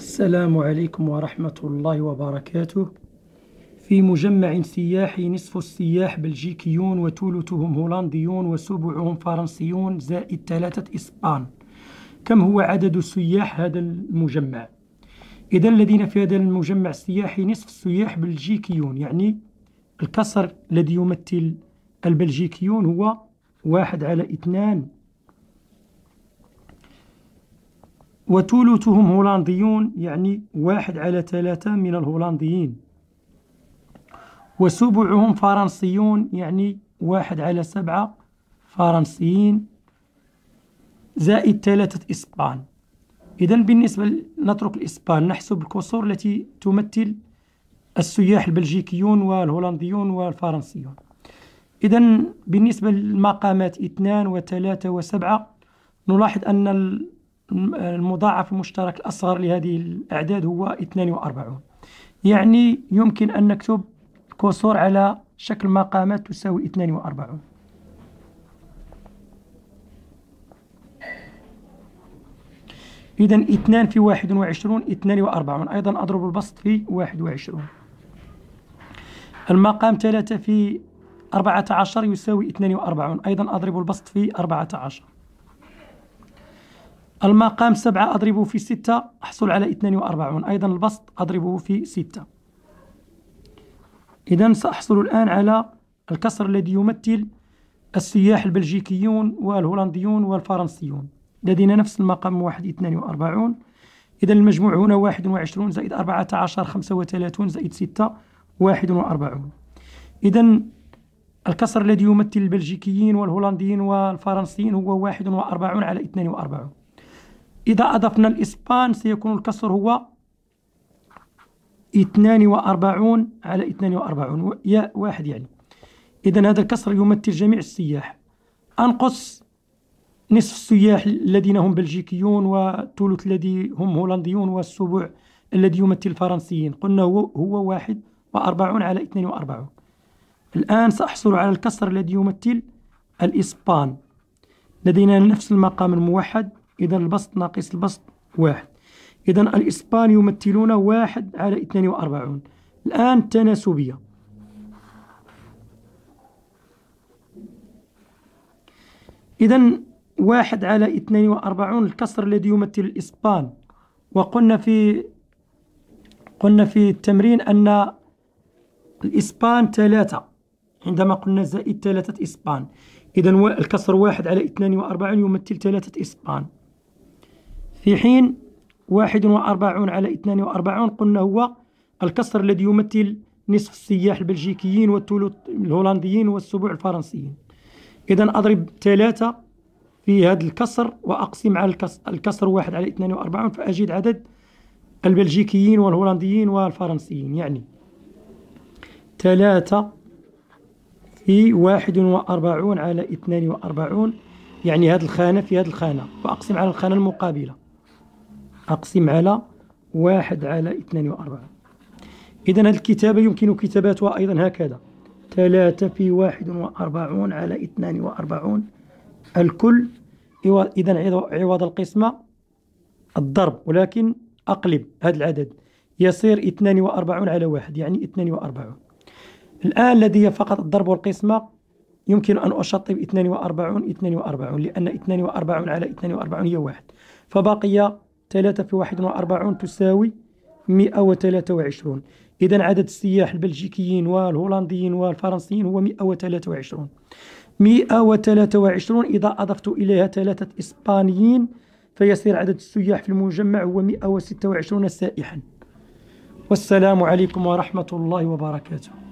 السلام عليكم ورحمة الله وبركاته في مجمع سياحي نصف السياح بلجيكيون وثلثهم هولنديون وسبعهم فرنسيون زائد ثلاثة إسبان كم هو عدد السياح هذا المجمع؟ إذا الذين في هذا المجمع السياحي نصف السياح بلجيكيون يعني الكسر الذي يمثل البلجيكيون هو واحد على اثنان وثلثهم هولنديون يعني واحد على ثلاثة من الهولنديين وسبعهم فرنسيون يعني واحد على سبعة فرنسيين زائد ثلاثة إسبان إذا بالنسبة نترك الإسبان نحسب الكسور التي تمثل السياح البلجيكيون والهولنديون والفرنسيون إذا بالنسبة للمقامات اثنان وثلاثة وسبعة نلاحظ أن المضاعف المشترك الأصغر لهذه الأعداد هو 42 يعني يمكن أن نكتب الكسور على شكل مقامات تساوي 42 إذا 2 في 21 42 أيضا أضرب البسط في 21 المقام 3 في 14 يساوي 42 أيضا أضرب البسط في 14 المقام سبعة أضربه في ستة أحصل على اثنان وأربعون أيضا البسط أضربه في ستة إذا سأحصل الآن على الكسر الذي يمثل السياح البلجيكيون والهولنديون والفرنسيون لدينا نفس المقام واحد اثنان وأربعون إذا المجموع هنا واحد وعشرون زائد أربعة عشر خمسة وثلاثون زائد ستة واحد وأربعون إذا الكسر الذي يمثل البلجيكيين والهولنديين والفرنسيين هو واحد وأربعون على اثنان وأربعون إذا أضفنا الإسبان سيكون الكسر هو 42 على 42 يا واحد يعني إذا هذا الكسر يمثل جميع السياح أنقص نصف السياح الذين هم بلجيكيون والثلث الذي هم هولنديون والسبع الذي يمثل الفرنسيين قلنا هو, هو واحد وأربعون على اثنين وأربعون الآن سأحصل على الكسر الذي يمثل الإسبان لدينا نفس المقام الموحد إذا البسط ناقص البسط واحد إذا الإسبان يمثلون واحد على 42 الآن تناسبية إذا واحد على 42 الكسر الذي يمثل الإسبان وقلنا في قلنا في التمرين أن الإسبان ثلاثة عندما قلنا زائد ثلاثة إسبان إذا الكسر واحد على 42 يمثل ثلاثة إسبان في حين 41 على 42 قلنا هو الكسر الذي يمثل نصف السياح البلجيكيين والثلث الهولنديين والسبوع الفرنسيين إذا أضرب ثلاثة في هذا الكسر وأقسم على الكسر واحد على 42 فأجد عدد البلجيكيين والهولنديين والفرنسيين يعني ثلاثة في واحد وأربعون على اثنان وأربعون يعني هذه الخانة في هذه الخانة وأقسم على الخانة المقابلة أقسم على واحد على اثنان وأربعة إذا هذه الكتابة يمكن كتابتها أيضا هكذا ثلاثة في واحد وأربعون على اثنان وأربعون الكل إذا عوض القسمة الضرب ولكن أقلب هذا العدد يصير اثنان وأربعون على واحد يعني اثنان وأربعون الآن لدي فقط الضرب والقسمة يمكن أن أشطب اثنان وأربعون اثنان وأربعون لأن اثنان وأربعون على اثنان وأربعون هي واحد فبقي 3 في 41 تساوي 123 إذا عدد السياح البلجيكيين والهولنديين والفرنسيين هو 123 123 إذا أضفت إليها ثلاثة إسبانيين فيصير عدد السياح في المجمع هو 126 سائحا والسلام عليكم ورحمة الله وبركاته